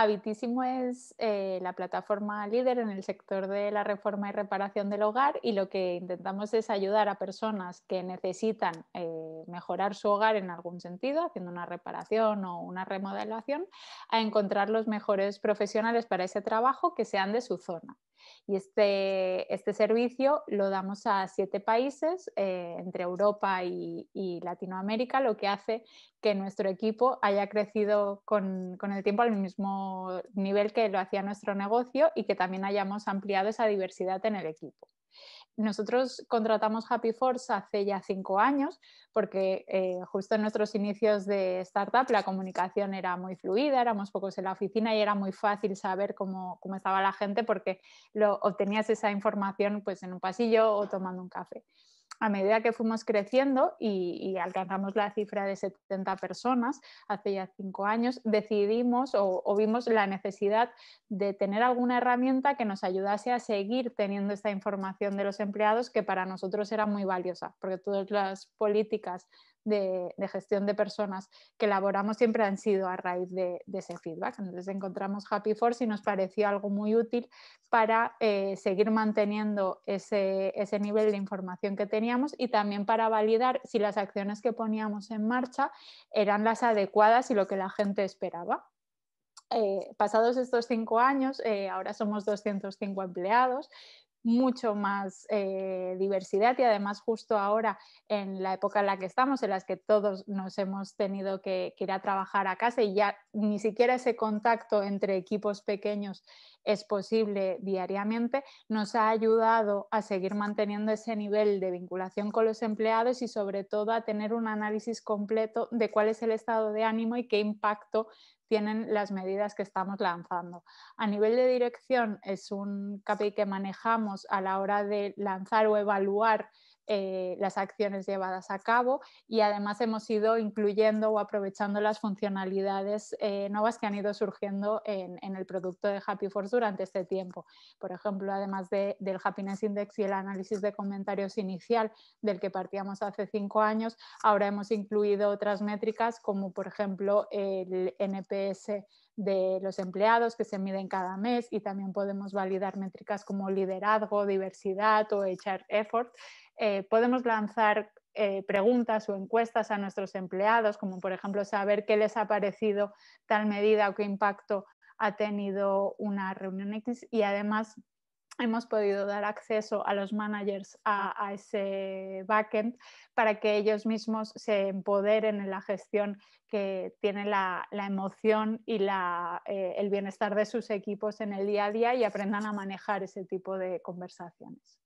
Habitísimo es eh, la plataforma líder en el sector de la reforma y reparación del hogar y lo que intentamos es ayudar a personas que necesitan eh, mejorar su hogar en algún sentido, haciendo una reparación o una remodelación, a encontrar los mejores profesionales para ese trabajo que sean de su zona. Y este, este, servicio lo damos a siete países eh, entre Europa y, Latinoamérica, lo que hace que nuestro equipo haya crecido con, el tiempo al mismo nivel que lo hacía nuestro negocio y que también hayamos ampliado esa diversidad en el equipo nosotros contratamos Happy Force hace ya cinco años, porque eh, justo en nuestros inicios de startup la comunicación era muy fluida, éramos pocos en la oficina y era muy fácil saber cómo, estaba la gente porque lo, obtenías esa información pues, en un pasillo o tomando un café a medida que fuimos creciendo y, alcanzamos la cifra de 70 personas hace ya cinco años, decidimos o, o, vimos la necesidad de tener alguna herramienta que nos ayudase a seguir teniendo esta información de los empleados que para nosotros era muy valiosa, porque todas las políticas de, gestión de personas que elaboramos siempre han sido a raíz de, ese feedback. Entonces encontramos Happy Force y nos pareció algo muy útil para eh, seguir manteniendo ese, nivel de información que teníamos y también para validar si las acciones que poníamos en marcha eran las adecuadas y lo que la gente esperaba. Eh, pasados estos cinco años, eh, ahora somos 205 empleados, mucho más eh, diversidad y además justo ahora en la época en la que estamos, en las que todos nos hemos tenido que, que ir a trabajar a casa y ya ni siquiera ese contacto entre equipos pequeños es posible diariamente, nos ha ayudado a seguir manteniendo ese nivel de vinculación con los empleados y sobre todo a tener un análisis completo de cuál es el estado de ánimo y qué impacto tienen las medidas que estamos lanzando. A nivel de dirección es un capi que manejamos a la hora de lanzar o evaluar eh, las acciones llevadas a cabo y además hemos ido incluyendo o aprovechando las funcionalidades eh, nuevas que han ido surgiendo en, el producto de Happy Force durante este tiempo. Por ejemplo, además del Happiness Index y el análisis de comentarios inicial del que partíamos hace cinco años, ahora hemos incluido otras métricas como por ejemplo el NPS de los empleados que se miden cada mes y también podemos validar métricas como liderazgo, diversidad o echar effort. Eh, podemos lanzar eh, preguntas o encuestas a nuestros empleados, como por ejemplo saber qué les ha parecido tal medida o qué impacto ha tenido una reunión X y además hemos podido dar acceso a los managers a, ese backend para que ellos mismos se empoderen en la gestión que tiene la, emoción y eh, el bienestar de sus equipos en el día a día y aprendan a manejar ese tipo de conversaciones.